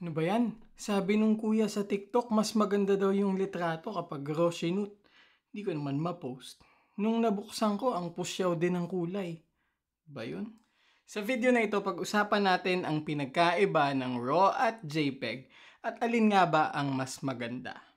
Ano ba yan? Sabi nung kuya sa TikTok, mas maganda daw yung litrato kapag raw sinut. Hindi ko naman ma-post. Nung nabuksan ko, ang pusyaw din ng kulay. Ba yun? Sa video na ito, pag-usapan natin ang pinagkaiba ng RAW at JPEG at alin nga ba ang mas maganda.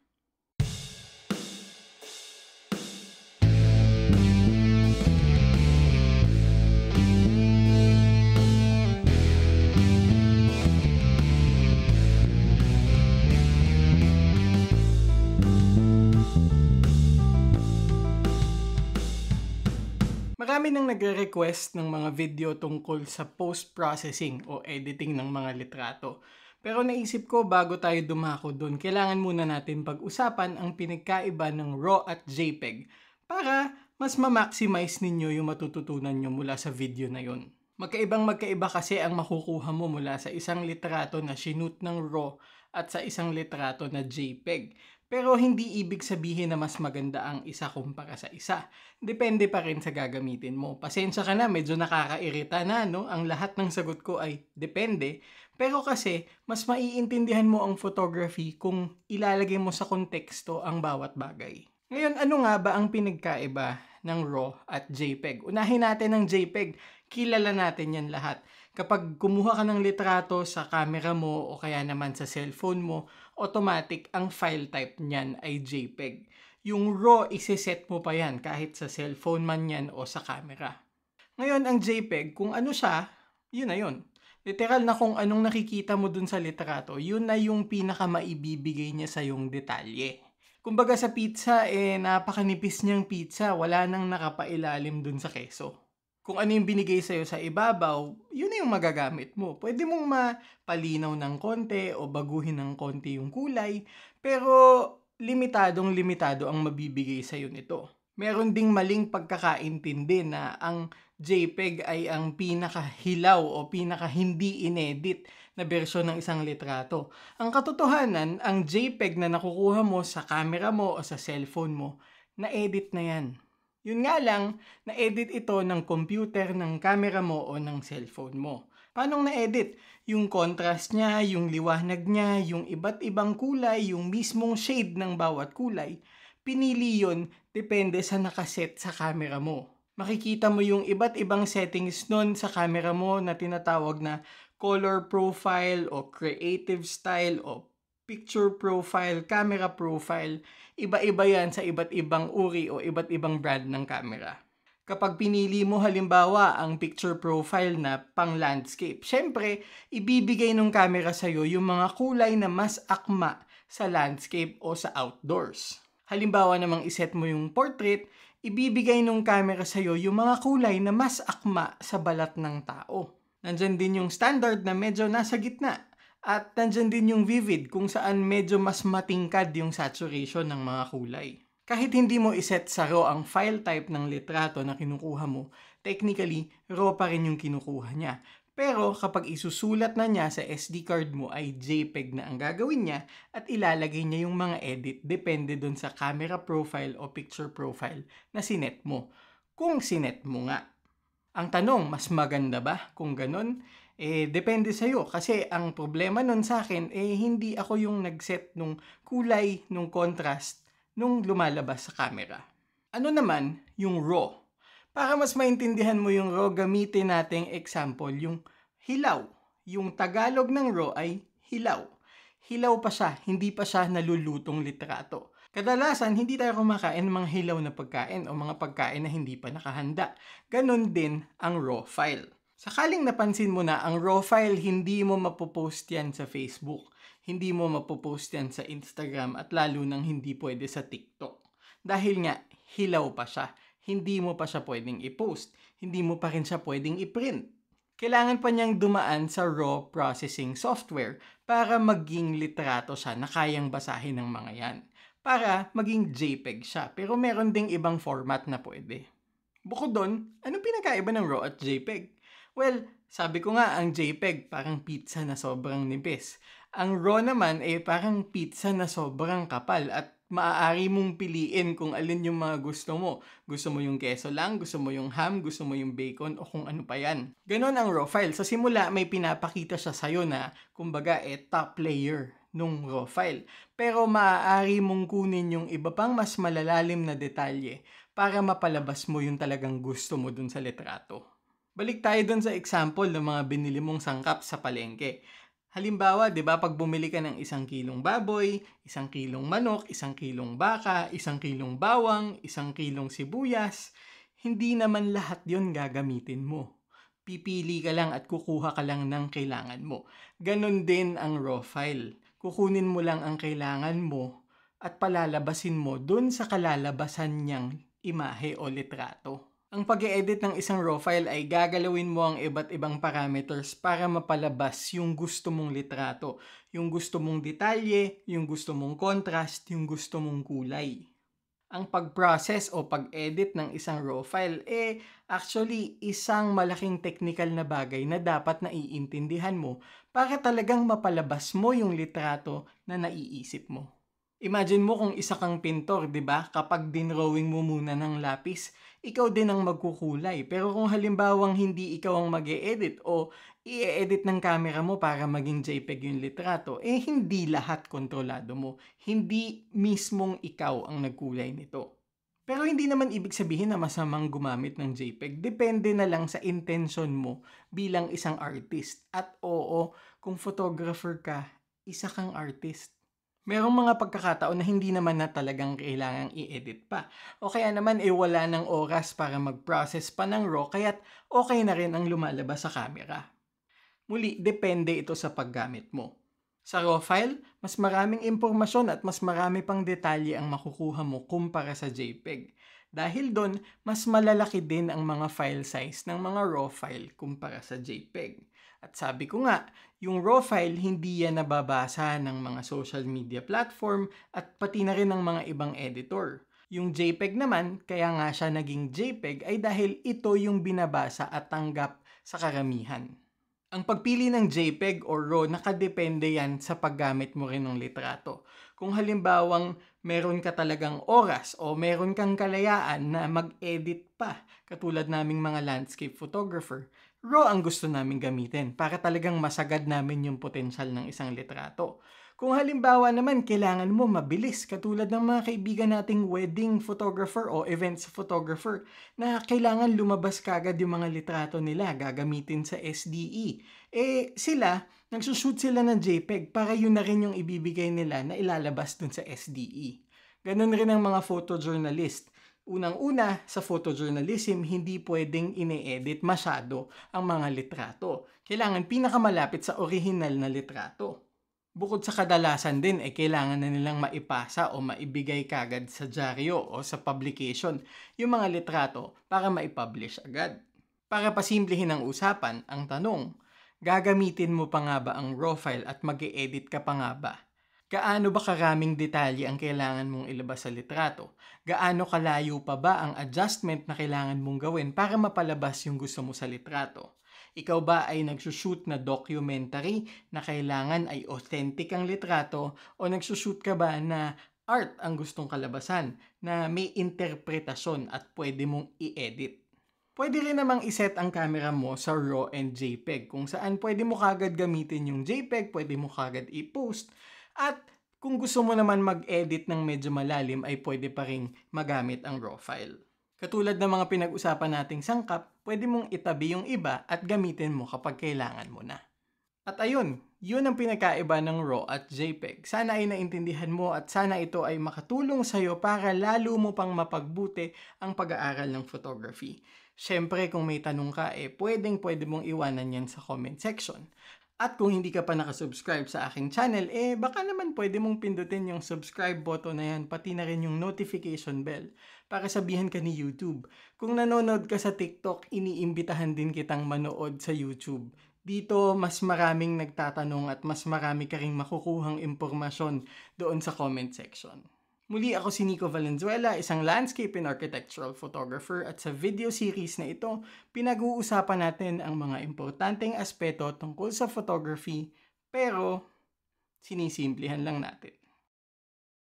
Marami nang nagre-request ng mga video tungkol sa post-processing o editing ng mga litrato. Pero naisip ko bago tayo dumako doon, kailangan muna natin pag-usapan ang pinagkaiba ng RAW at JPEG para mas ma-maximize ninyo yung matututunan nyo mula sa video na yon. Magkaibang magkaiba kasi ang makukuha mo mula sa isang litrato na sinut ng RAW at sa isang litrato na JPEG. Pero hindi ibig sabihin na mas maganda ang isa kumpara sa isa. Depende pa rin sa gagamitin mo. Pasensya ka na, medyo nakakairita na, no? Ang lahat ng sagot ko ay depende. Pero kasi, mas maiintindihan mo ang photography kung ilalagay mo sa konteksto ang bawat bagay. Ngayon, ano nga ba ang pinagkaiba ng RAW at JPEG? Unahin natin ang JPEG. Kilala natin yan lahat kapag kumuha ka ng litrato sa camera mo o kaya naman sa cellphone mo, automatic ang file type niyan ay JPEG. Yung RAW, iseset mo pa yan kahit sa cellphone man yan o sa camera. Ngayon, ang JPEG, kung ano siya, yun na yun. Literal na kung anong nakikita mo dun sa litrato, yun na yung pinaka maibibigay niya sa yung detalye. Kumbaga sa pizza, eh napakanipis niyang pizza, wala nang nakapailalim dun sa keso kung ano yung binigay sa'yo sa ibabaw, yun na yung magagamit mo. Pwede mong mapalinaw ng konti o baguhin ng konti yung kulay, pero limitadong limitado ang mabibigay sa'yo nito. Meron ding maling pagkakaintindi na ang JPEG ay ang pinakahilaw o pinakahindi inedit na bersyon ng isang litrato. Ang katotohanan, ang JPEG na nakukuha mo sa camera mo o sa cellphone mo, na-edit na yan. Yun nga lang, na-edit ito ng computer, ng camera mo o ng cellphone mo. Paano na-edit? Yung contrast niya, yung liwanag niya, yung iba't ibang kulay, yung mismong shade ng bawat kulay. Pinili yon depende sa nakaset sa camera mo. Makikita mo yung iba't ibang settings nun sa camera mo na tinatawag na color profile o creative style o picture profile, camera profile, iba-iba yan sa iba't ibang uri o iba't ibang brand ng camera. Kapag pinili mo halimbawa ang picture profile na pang landscape, syempre, ibibigay ng camera sa'yo yung mga kulay na mas akma sa landscape o sa outdoors. Halimbawa namang iset mo yung portrait, ibibigay ng camera sa'yo yung mga kulay na mas akma sa balat ng tao. Nandyan din yung standard na medyo nasa gitna at nandyan din yung vivid kung saan medyo mas matingkad yung saturation ng mga kulay. Kahit hindi mo iset sa RAW ang file type ng litrato na kinukuha mo, technically, RAW pa rin yung kinukuha niya. Pero kapag isusulat na niya sa SD card mo ay JPEG na ang gagawin niya at ilalagay niya yung mga edit depende don sa camera profile o picture profile na sinet mo. Kung sinet mo nga. Ang tanong, mas maganda ba kung ganun? Eh, depende sa'yo. Kasi ang problema nun sa akin, eh, hindi ako yung nag-set nung kulay, nung contrast, nung lumalabas sa camera. Ano naman yung raw? Para mas maintindihan mo yung raw, gamitin nating example yung hilaw. Yung Tagalog ng raw ay hilaw. Hilaw pa siya, hindi pa siya nalulutong litrato. Kadalasan, hindi tayo kumakain ng mga hilaw na pagkain o mga pagkain na hindi pa nakahanda. Ganon din ang raw file. Sakaling napansin mo na ang raw file, hindi mo mapopost yan sa Facebook, hindi mo mapopost yan sa Instagram at lalo nang hindi pwede sa TikTok. Dahil nga, hilaw pa siya. Hindi mo pa siya pwedeng i-post. Hindi mo pa rin siya pwedeng i-print. Kailangan pa niyang dumaan sa raw processing software para maging litrato siya na kayang basahin ng mga yan. Para maging JPEG siya, pero meron ding ibang format na pwede. Bukod doon, anong pinakaiba ng RAW at JPEG? Well, sabi ko nga, ang JPEG parang pizza na sobrang nipis. Ang RAW naman ay eh, parang pizza na sobrang kapal at maaari mong piliin kung alin yung mga gusto mo. Gusto mo yung keso lang, gusto mo yung ham, gusto mo yung bacon, o kung ano pa yan. Ganon ang raw file. Sa simula, may pinapakita siya sa'yo na, kumbaga, eh, top layer nung raw file. Pero maaari mong kunin yung iba pang mas malalalim na detalye para mapalabas mo yung talagang gusto mo dun sa litrato. Balik tayo dun sa example ng mga binili mong sangkap sa palengke. Halimbawa, 'di ba, pag bumili ka ng isang kilong baboy, isang kilong manok, isang kilong baka, isang kilong bawang, isang kilong sibuyas, hindi naman lahat 'yon gagamitin mo. Pipili ka lang at kukuha ka lang ng kailangan mo. Ganon din ang raw file. Kukunin mo lang ang kailangan mo at palalabasin mo dun sa kalalabasan niyang imahe o litrato. Ang pag edit ng isang raw file ay gagalawin mo ang iba't ibang parameters para mapalabas yung gusto mong litrato, yung gusto mong detalye, yung gusto mong contrast, yung gusto mong kulay. Ang pag-process o pag-edit ng isang raw file eh actually isang malaking technical na bagay na dapat naiintindihan mo para talagang mapalabas mo yung litrato na naiisip mo. Imagine mo kung isa kang pintor, 'di ba? Kapag dinrawing mo muna ng lapis, ikaw din ang magkukulay. Pero kung halimbawang hindi ikaw ang mag edit o i-edit ng camera mo para maging JPEG yung litrato, eh hindi lahat kontrolado mo. Hindi mismong ikaw ang nagkulay nito. Pero hindi naman ibig sabihin na masamang gumamit ng JPEG. Depende na lang sa intention mo bilang isang artist. At oo, kung photographer ka, isa kang artist Merong mga pagkakataon na hindi naman na talagang kailangang i-edit pa. O kaya naman eh wala ng oras para mag-process pa ng RAW kaya't okay na rin ang lumalabas sa camera. Muli, depende ito sa paggamit mo. Sa RAW file, mas maraming impormasyon at mas marami pang detalye ang makukuha mo kumpara sa JPEG. Dahil doon, mas malalaki din ang mga file size ng mga RAW file kumpara sa JPEG. At sabi ko nga, yung raw file hindi yan nababasa ng mga social media platform at pati na rin ng mga ibang editor. Yung JPEG naman, kaya nga siya naging JPEG ay dahil ito yung binabasa at tanggap sa karamihan. Ang pagpili ng JPEG or RAW nakadepende yan sa paggamit mo rin ng litrato. Kung halimbawang meron ka talagang oras o meron kang kalayaan na mag-edit pa, katulad naming mga landscape photographer, raw ang gusto namin gamitin para talagang masagad namin yung potensyal ng isang litrato. Kung halimbawa naman kailangan mo mabilis katulad ng mga kaibigan nating wedding photographer o events photographer na kailangan lumabas kagad yung mga litrato nila gagamitin sa SDE. Eh sila, nagsushoot sila ng JPEG para yun na rin yung ibibigay nila na ilalabas dun sa SDE. Ganun rin ang mga photojournalist. Unang-una, sa photojournalism, hindi pwedeng ine-edit masyado ang mga litrato. Kailangan pinakamalapit sa original na litrato. Bukod sa kadalasan din, eh, kailangan na nilang maipasa o maibigay kagad sa dyaryo o sa publication yung mga litrato para maipublish agad. Para pasimplihin ang usapan, ang tanong, gagamitin mo pa nga ba ang raw file at mag edit ka pa nga ba Gaano ba karaming detalye ang kailangan mong ilabas sa litrato? Gaano kalayo pa ba ang adjustment na kailangan mong gawin para mapalabas yung gusto mo sa litrato? Ikaw ba ay nagsushoot na documentary na kailangan ay authentic ang litrato o nagsushoot ka ba na art ang gustong kalabasan na may interpretasyon at pwede mong i-edit? Pwede rin namang iset ang camera mo sa RAW and JPEG kung saan pwede mo kagad gamitin yung JPEG, pwede mo kagad i-post at kung gusto mo naman mag-edit ng medyo malalim ay pwede pa ring magamit ang raw file. Katulad ng mga pinag-usapan nating sangkap, pwede mong itabi yung iba at gamitin mo kapag kailangan mo na. At ayun, yun ang pinakaiba ng RAW at JPEG. Sana ay naintindihan mo at sana ito ay makatulong sa'yo para lalo mo pang mapagbuti ang pag-aaral ng photography. Siyempre, kung may tanong ka, eh, pwedeng pwede mong iwanan yan sa comment section. At kung hindi ka pa nakasubscribe sa aking channel, eh baka naman pwede mong pindutin yung subscribe button na yan, pati na rin yung notification bell para sabihan ka ni YouTube. Kung nanonood ka sa TikTok, iniimbitahan din kitang manood sa YouTube. Dito, mas maraming nagtatanong at mas marami ka rin makukuhang impormasyon doon sa comment section. Muli ako si Nico Valenzuela, isang landscape and architectural photographer at sa video series na ito, pinag-uusapan natin ang mga importanteng aspeto tungkol sa photography pero sinisimplihan lang natin.